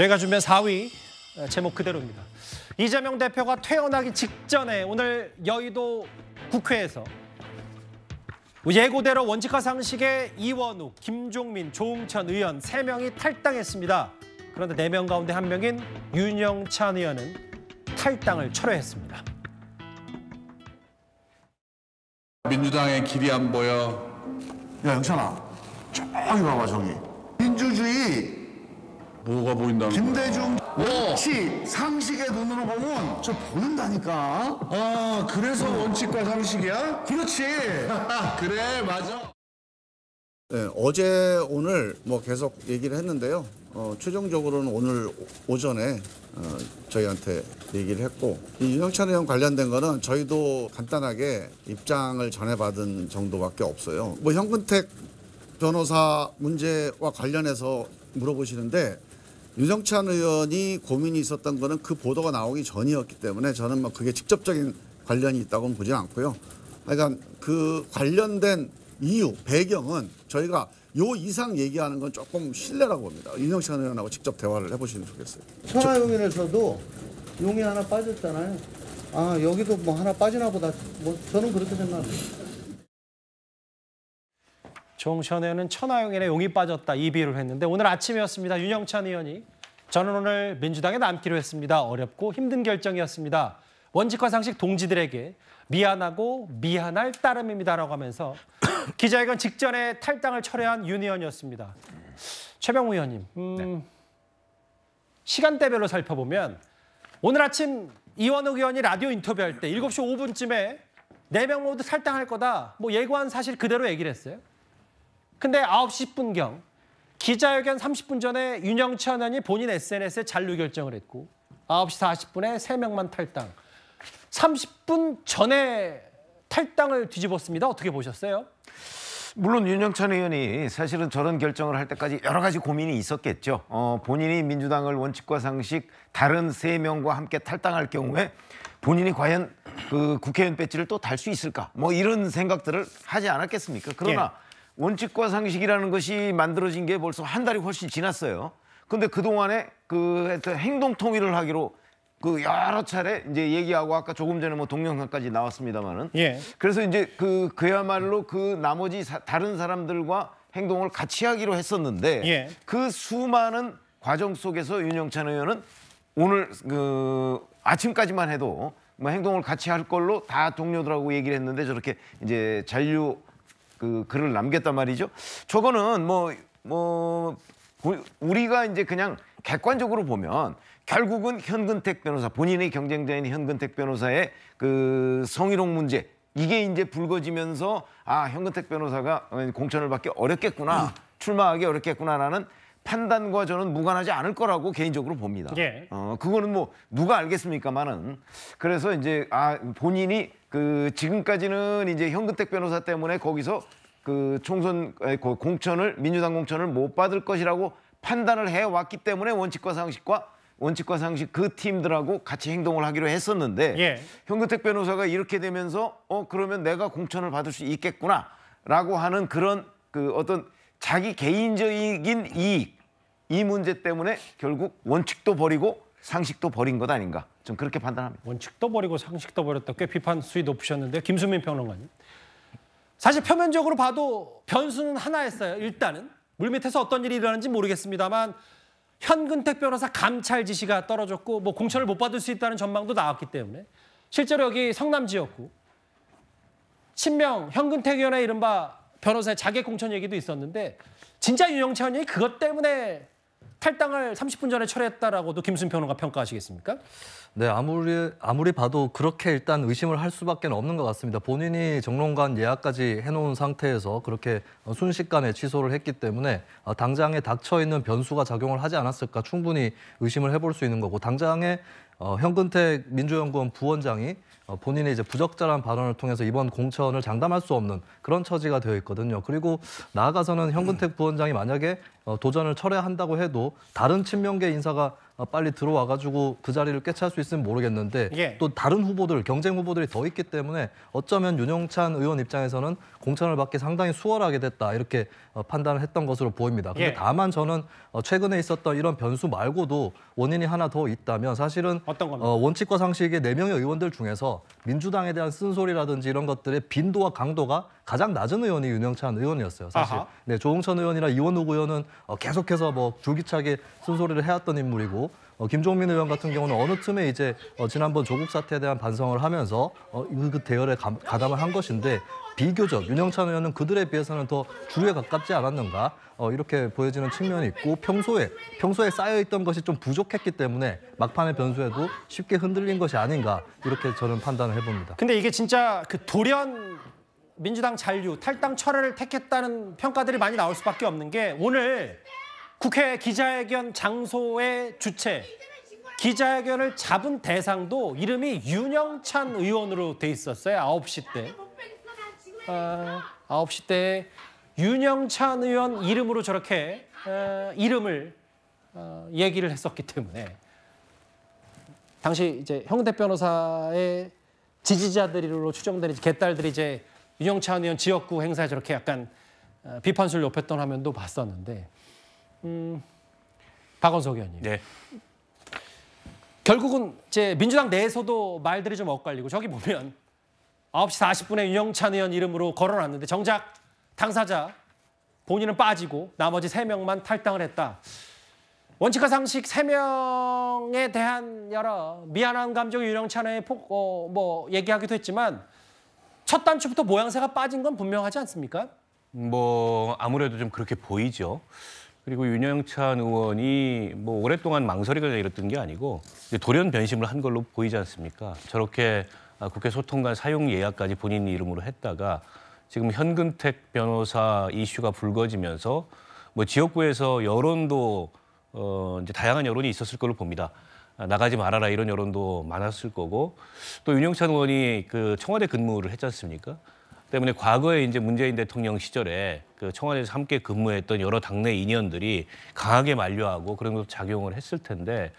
저희가 준비한 4위 어, 제목 그대로입니다. 이재명 대표가 퇴원하기 직전에 오늘 여의도 국회에서 예고대로 원칙화상식에 이원우, 김종민, 조웅천 의원 3명이 탈당했습니다. 그런데 4명 가운데 1명인 윤영찬 의원은 탈당을 철회했습니다. 민주당의 길이 안 보여. 야 영찬아, 저기 봐봐 정기 민주주의 뭐가 보인다는 김대중 어. 원칙 상식의 눈으로 보면 저 보인다니까 아 그래서 어. 원칙과 상식이야? 그렇지 그래 맞아 네, 어제 오늘 뭐 계속 얘기를 했는데요 어, 최종적으로는 오늘 오전에 어, 저희한테 얘기를 했고 이 윤영찬 의원 관련된 거는 저희도 간단하게 입장을 전해받은 정도밖에 없어요 뭐 현근택 변호사 문제와 관련해서 물어보시는데 유정찬 의원이 고민이 있었던 거는 그 보도가 나오기 전이었기 때문에 저는 뭐 그게 직접적인 관련이 있다고는 보지 않고요. 그러니까 그 관련된 이유, 배경은 저희가 요 이상 얘기하는 건 조금 실례라고 봅니다. 윤영찬 의원하고 직접 대화를 해보시면 좋겠어요. 천하용인에서도 용이 하나 빠졌잖아요. 아 여기도 뭐 하나 빠지나 보다. 뭐 저는 그렇게 생각합니다. 종션에는 천하용인의 용이 빠졌다 이 비유를 했는데 오늘 아침이었습니다. 윤영찬 의원이 저는 오늘 민주당에 남기로 했습니다. 어렵고 힘든 결정이었습니다. 원칙과 상식 동지들에게 미안하고 미안할 따름입니다라고 하면서 기자회견 직전에 탈당을 철회한 윤 의원이었습니다. 최병우 의원님, 음, 네. 시간대별로 살펴보면 오늘 아침 이원욱 의원이 라디오 인터뷰할 때 7시 5분쯤에 4명 모두 탈당할 거다 뭐 예고한 사실 그대로 얘기를 했어요. 근데 9시 분경 기자회견 30분 전에 윤영찬 의원이 본인 SNS에 잔류 결정을 했고 9시 40분에 3명만 탈당. 30분 전에 탈당을 뒤집었습니다. 어떻게 보셨어요? 물론 윤영찬 의원이 사실은 저런 결정을 할 때까지 여러 가지 고민이 있었겠죠. 어, 본인이 민주당을 원칙과 상식 다른 세 명과 함께 탈당할 경우에 본인이 과연 그 국회의원 배지를 또 달 수 있을까? 뭐 이런 생각들을 하지 않았겠습니까? 그러나 예. 원칙과 상식이라는 것이 만들어진 게 벌써 한 달이 훨씬 지났어요. 근데 그동안에 그 행동 통일을 하기로 그 여러 차례 이제 얘기하고 아까 조금 전에 뭐 동영상까지 나왔습니다만은 예. 그래서 이제 그 그야말로 그 나머지 사, 다른 사람들과 행동을 같이 하기로 했었는데 예. 그 수많은 과정 속에서 윤영찬 의원은 오늘 그 아침까지만 해도 뭐 행동을 같이 할 걸로 다 동료들하고 얘기를 했는데 저렇게 이제 잔류 그 글을 남겼단 말이죠. 저거는 뭐뭐 뭐, 뭐 우리가 이제 그냥 객관적으로 보면 결국은 현근택 변호사 본인의 경쟁자인 현근택 변호사의 그 성희롱 문제 이게 이제 불거지면서 아 현근택 변호사가 공천을 받기 어렵겠구나 출마하기 어렵겠구나라는 판단과 저는 무관하지 않을 거라고 개인적으로 봅니다. 예. 어, 그거는 뭐 누가 알겠습니까만은 그래서 이제 아 본인이 그 지금까지는 이제 현근택 변호사 때문에 거기서 그 총선 그 공천을 민주당 공천을 못 받을 것이라고 판단을 해 왔기 때문에 원칙과 상식과 원칙과 상식 그 팀들하고 같이 행동을 하기로 했었는데 예. 현근택 변호사가 이렇게 되면서 어 그러면 내가 공천을 받을 수 있겠구나라고 하는 그런 그 어떤 자기 개인적인 이익 이 문제 때문에 결국 원칙도 버리고 상식도 버린 것 아닌가 좀 그렇게 판단합니다. 원칙도 버리고 상식도 버렸다 꽤 비판 수위 높으셨는데 김수민 평론가님. 사실 표면적으로 봐도 변수는 하나였어요. 일단은 물밑에서 어떤 일이 일어나는지 모르겠습니다만 현근택 변호사 감찰 지시가 떨어졌고 뭐 공천을 못 받을 수 있다는 전망도 나왔기 때문에 실제로 여기 성남 지역구 친명 현근택 의원의 이른바 변호사의 자객 공천 얘기도 있었는데 진짜 윤영찬 의원이 그것 때문에 탈당을 30분 전에 철회했다라고도 김순 평론가 평가하시겠습니까? 네, 아무리 아무리 봐도 그렇게 일단 의심을 할 수밖에 없는 것 같습니다. 본인이 정론관 예약까지 해놓은 상태에서 그렇게 순식간에 취소를 했기 때문에 어, 당장에 닥쳐 있는 변수가 작용을 하지 않았을까 충분히 의심을 해볼 수 있는 거고 당장에 어, 현근택 민주연구원 부원장이 어, 본인의 이제 부적절한 발언을 통해서 이번 공천을 장담할 수 없는 그런 처지가 되어 있거든요. 그리고 나아가서는 현근택 부원장이 만약에 어, 도전을 철회한다고 해도 다른 친명계 인사가 아, 빨리 들어와가지고 그 자리를 꿰찰 수 있으면 모르겠는데 예. 또 다른 후보들 경쟁 후보들이 더 있기 때문에 어쩌면 윤영찬 의원 입장에서는 공천을 받기 상당히 수월하게 됐다 이렇게 어, 판단을 했던 것으로 보입니다. 근데 예. 다만 저는 어, 최근에 있었던 이런 변수 말고도 원인이 하나 더 있다면 사실은 어, 원칙과 상식의 4명의 의원들 중에서 민주당에 대한 쓴소리라든지 이런 것들의 빈도와 강도가 가장 낮은 의원이 윤영찬 의원이었어요. 사실 네, 조홍천 의원이나 이원욱 의원은 어, 계속해서 뭐 줄기차게 쓴소리를 해왔던 인물이고 어, 김종민 의원 같은 경우는 어느 틈에 이제 어, 지난번 조국 사태에 대한 반성을 하면서 어, 그, 그 대열에 가, 가담을 한 것인데 비교적 윤영찬 의원은 그들에 비해서는 더 주류에 가깝지 않았는가 어, 이렇게 보여지는 측면이 있고 평소에 평소에 쌓여있던 것이 좀 부족했기 때문에 막판의 변수에도 쉽게 흔들린 것이 아닌가 이렇게 저는 판단을 해봅니다. 근데 이게 진짜 그 돌연 민주당 잔류, 탈당 철회를 택했다는 평가들이 많이 나올 수밖에 없는 게 오늘 국회 기자회견 장소의 주체, 기자회견을 잡은 대상도 이름이 윤영찬 의원으로 돼 있었어요. 9시 때. 어, 아, 9시 때 윤영찬 의원 이름으로 저렇게 어, 이름을 어, 얘기를 했었기 때문에 당시 이제 형대 변호사의 지지자들로 추정되는 개딸들이 이제 윤영찬 의원 지역구 행사에 저렇게 약간 어, 비판수를 높였던 화면도 봤었는데 음, 박원석 의원님. 네. 결국은 이제 민주당 내에서도 말들이 좀 엇갈리고 저기 보면 9시 40분에 윤영찬 의원 이름으로 걸어놨는데 정작 당사자 본인은 빠지고 나머지 3명만 탈당을 했다. 원칙과 상식 3명에 대한 여러 미안한 감정이 윤영찬의 원 폭, 어, 뭐 얘기하기도 했지만 첫 단추부터 모양새가 빠진 건 분명하지 않습니까? 뭐 아무래도 좀 그렇게 보이죠. 그리고 윤영찬 의원이 뭐 오랫동안 망설이거나 이랬던 게 아니고 돌연 변심을 한 걸로 보이지 않습니까? 저렇게 아, 국회 소통관 사용 예약까지 본인 이름으로 했다가 지금 현근택 변호사 이슈가 불거지면서 뭐 지역구에서 여론도 어, 이제 다양한 여론이 있었을 걸로 봅니다. 아, 나가지 말아라 이런 여론도 많았을 거고 또 윤영찬 의원이 그 청와대 근무를 했지 않습니까? 때문에 과거에 이제 문재인 대통령 시절에 그 청와대에서 함께 근무했던 여러 당내 인연들이 강하게 만류하고 그런 것도 작용을 했을 텐데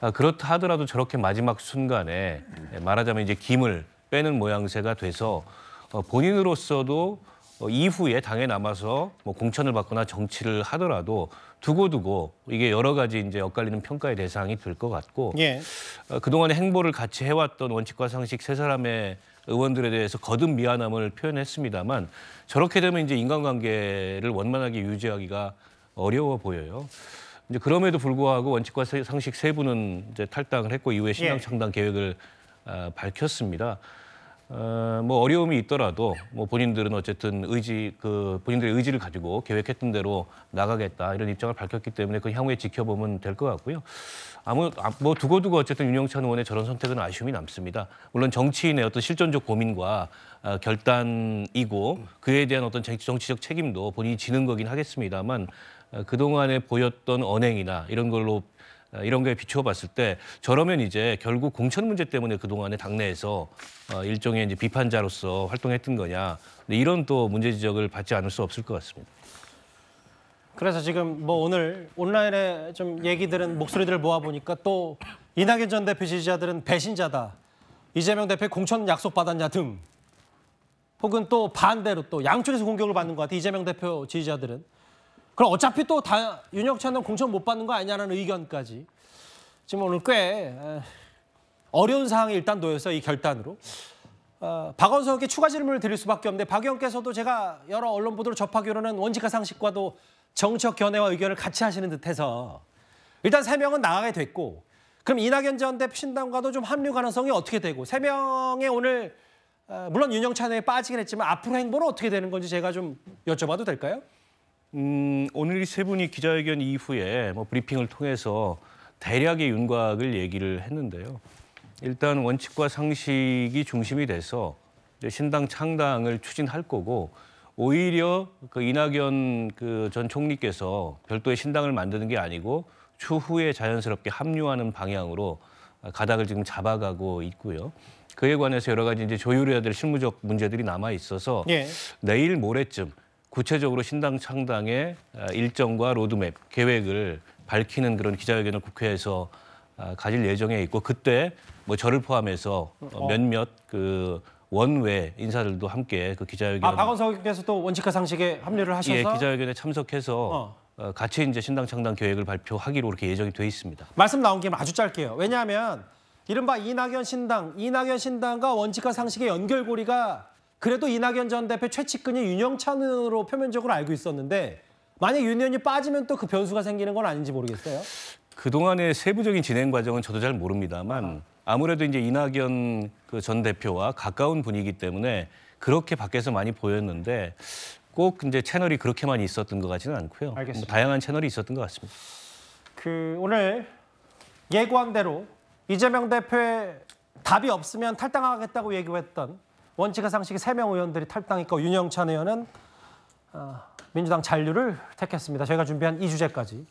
아, 그렇다 하더라도 저렇게 마지막 순간에 말하자면 이제 김을 빼는 모양새가 돼서 어, 본인으로서도 뭐 이후에 당에 남아서 뭐 공천을 받거나 정치를 하더라도 두고두고 이게 여러 가지 이제 엇갈리는 평가의 대상이 될 것 같고 예. 어, 그동안의 행보를 같이 해왔던 원칙과 상식 세 사람의 의원들에 대해서 거듭 미안함을 표현했습니다만 저렇게 되면 이제 인간관계를 원만하게 유지하기가 어려워 보여요. 이제 그럼에도 불구하고 원칙과 상식 세 분은 이제 탈당을 했고 이후에 신당 창당 예. 계획을 아, 밝혔습니다. 어, 뭐 어려움이 있더라도 뭐 본인들은 어쨌든 의지 그 본인들의 의지를 가지고 계획했던 대로 나가겠다 이런 입장을 밝혔기 때문에 그 향후에 지켜보면 될 것 같고요. 아무 아, 뭐 두고두고 어쨌든 윤영찬 의원의 저런 선택은 아쉬움이 남습니다. 물론 정치인의 어떤 실존적 고민과 어, 결단이고 그에 대한 어떤 정치적 책임도 본인이 지는 거긴 하겠습니다만 어, 그동안에 보였던 언행이나 이런 걸로 어, 이런 게 비추어 봤을 때 저러면 이제 결국 공천 문제 때문에 그동안에 당내에서 어, 일종의 이제 비판자로서 활동했던 거냐 이런 또 문제 지적을 받지 않을 수 없을 것 같습니다. 그래서 지금 뭐 오늘 온라인에 좀 얘기들은 목소리들을 모아보니까 또 이낙연 전 대표 지지자들은 배신자다. 이재명 대표 공천 약속 받았냐 등 혹은 또 반대로 또 양쪽에서 공격을 받는 것 같아 이재명 대표 지지자들은 그럼 어차피 또 다 윤혁찬은 공천 못 받는 거 아니냐는 의견까지 지금 오늘 꽤 어려운 상황이 일단 놓여서 이 결단으로 어, 박원석에게 추가 질문을 드릴 수밖에 없는데 박 의원께서도 제가 여러 언론 보도를 접하기로는 원칙과 상식과도 정책 견해와 의견을 같이 하시는 듯해서 일단 세 명은 나가게 됐고 그럼 이낙연 전 대표 신당과도 좀 합류 가능성이 어떻게 되고 세 명의 오늘 어, 물론 윤영찬에 빠지긴 했지만 앞으로 행보는 어떻게 되는 건지 제가 좀 여쭤봐도 될까요? 음, 오늘 이 세 분이 기자회견 이후에 뭐 브리핑을 통해서 대략의 윤곽을 얘기를 했는데요. 일단 원칙과 상식이 중심이 돼서 신당 창당을 추진할 거고 오히려 그 이낙연 그전 총리께서 별도의 신당을 만드는 게 아니고 추후에 자연스럽게 합류하는 방향으로 가닥을 지금 잡아가고 있고요. 그에 관해서 여러 가지 이제 조율해야 될 실무적 문제들이 남아 있어서 예. 내일 모레쯤 구체적으로 신당 창당의 아, 일정과 로드맵, 계획을 밝히는 그런 기자회견을 국회에서 아, 가질 예정에 있고 그때 뭐 저를 포함해서 어. 몇몇 그 원외 인사들도 함께 그 기자회견 아 박원석 의원께서 또 원칙과 상식에 합류를 하셔서 예, 기자회견에 참석해서 어. 어 같이 이제 신당 창당 계획을 발표하기로 이렇게 예정이 돼 있습니다. 말씀 나온 김에 아주 짧게요. 왜냐하면 이른바 이낙연 신당, 이낙연 신당과 원칙과 상식의 연결고리가 그래도 이낙연 전 대표 최측근이 윤영찬 으로 표면적으로 알고 있었는데 만약 윤 의원이 빠지면 또 그 변수가 생기는 건 아닌지 모르겠어요. 그동안의 세부적인 진행 과정은 저도 잘 모릅니다만 아무래도 이제 이낙연 그전 대표와 가까운 분이기 때문에 그렇게 밖에서 많이 보였는데 꼭 이제 채널이 그렇게만 있었던 것 같지는 않고요. 뭐 알겠습니다. 뭐 다양한 채널이 있었던 것 같습니다. 그 오늘 예고한 대로 이재명 대표의 답이 없으면 탈당하겠다고 얘기했던 원칙과 상식의 3명 의원들이 탈당했고 윤영찬 의원은 어, 민주당 잔류를 택했습니다. 저희가 준비한 이 주제까지